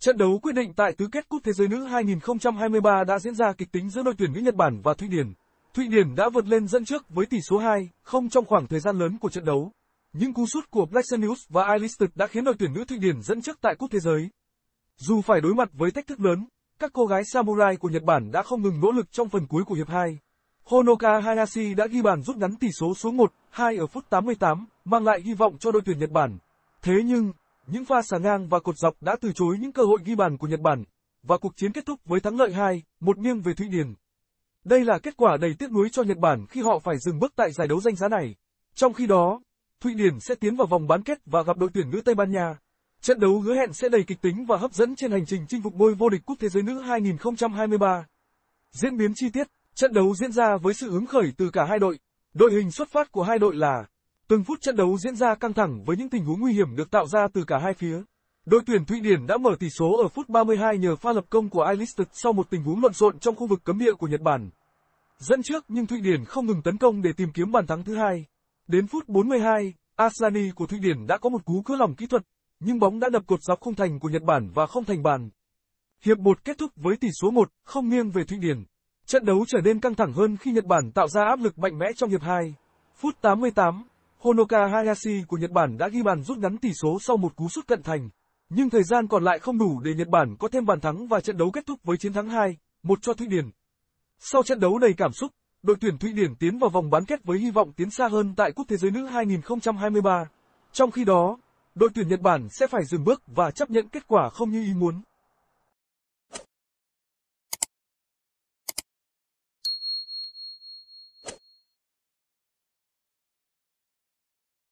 Trận đấu quyết định tại tứ kết Cúp Thế giới nữ 2023 đã diễn ra kịch tính giữa đội tuyển nữ Nhật Bản và Thụy Điển. Thụy Điển đã vượt lên dẫn trước với tỷ số 2-0 trong khoảng thời gian lớn của trận đấu. Những cú sút của Blackson và Ailistick đã khiến đội tuyển nữ Thụy Điển dẫn trước tại Cúp Thế giới. Dù phải đối mặt với thách thức lớn, các cô gái Samurai của Nhật Bản đã không ngừng nỗ lực trong phần cuối của hiệp 2. Honoka Hayashi đã ghi bàn rút ngắn tỷ số xuống 1-2 ở phút 88, mang lại hy vọng cho đội tuyển Nhật Bản. Thế nhưng, những pha xả ngang và cột dọc đã từ chối những cơ hội ghi bàn của Nhật Bản, và cuộc chiến kết thúc với thắng lợi 2 một nghiêng về Thụy Điển. Đây là kết quả đầy tiếc nuối cho Nhật Bản khi họ phải dừng bước tại giải đấu danh giá này. Trong khi đó, Thụy Điển sẽ tiến vào vòng bán kết và gặp đội tuyển nữ Tây Ban Nha. Trận đấu hứa hẹn sẽ đầy kịch tính và hấp dẫn trên hành trình chinh phục ngôi vô địch cúp thế giới nữ 2023. Diễn biến chi tiết, trận đấu diễn ra với sự hứng khởi từ cả hai đội. Đội hình xuất phát của hai đội là Từng phút trận đấu diễn ra căng thẳng với những tình huống nguy hiểm được tạo ra từ cả hai phía. Đội tuyển Thụy Điển đã mở tỷ số ở phút 32 nhờ pha lập công của Eilistad sau một tình huống lộn xộn trong khu vực cấm địa của Nhật Bản. Dẫn trước nhưng Thụy Điển không ngừng tấn công để tìm kiếm bàn thắng thứ hai. Đến phút 42, Aslani của Thụy Điển đã có một cú cưa lòng kỹ thuật, nhưng bóng đã đập cột dọc khung thành của Nhật Bản và không thành bàn. Hiệp 1 kết thúc với tỷ số 1, không nghiêng về Thụy Điển. Trận đấu trở nên căng thẳng hơn khi Nhật Bản tạo ra áp lực mạnh mẽ trong hiệp 2. Phút 88, Honoka Hayashi của Nhật Bản đã ghi bàn rút ngắn tỷ số sau một cú sút cận thành. Nhưng thời gian còn lại không đủ để Nhật Bản có thêm bàn thắng và trận đấu kết thúc với chiến thắng 2, một cho Thụy Điển. Sau trận đấu đầy cảm xúc, đội tuyển Thụy Điển tiến vào vòng bán kết với hy vọng tiến xa hơn tại Cúp Thế giới nữ 2023. Trong khi đó, đội tuyển Nhật Bản sẽ phải dừng bước và chấp nhận kết quả không như ý muốn.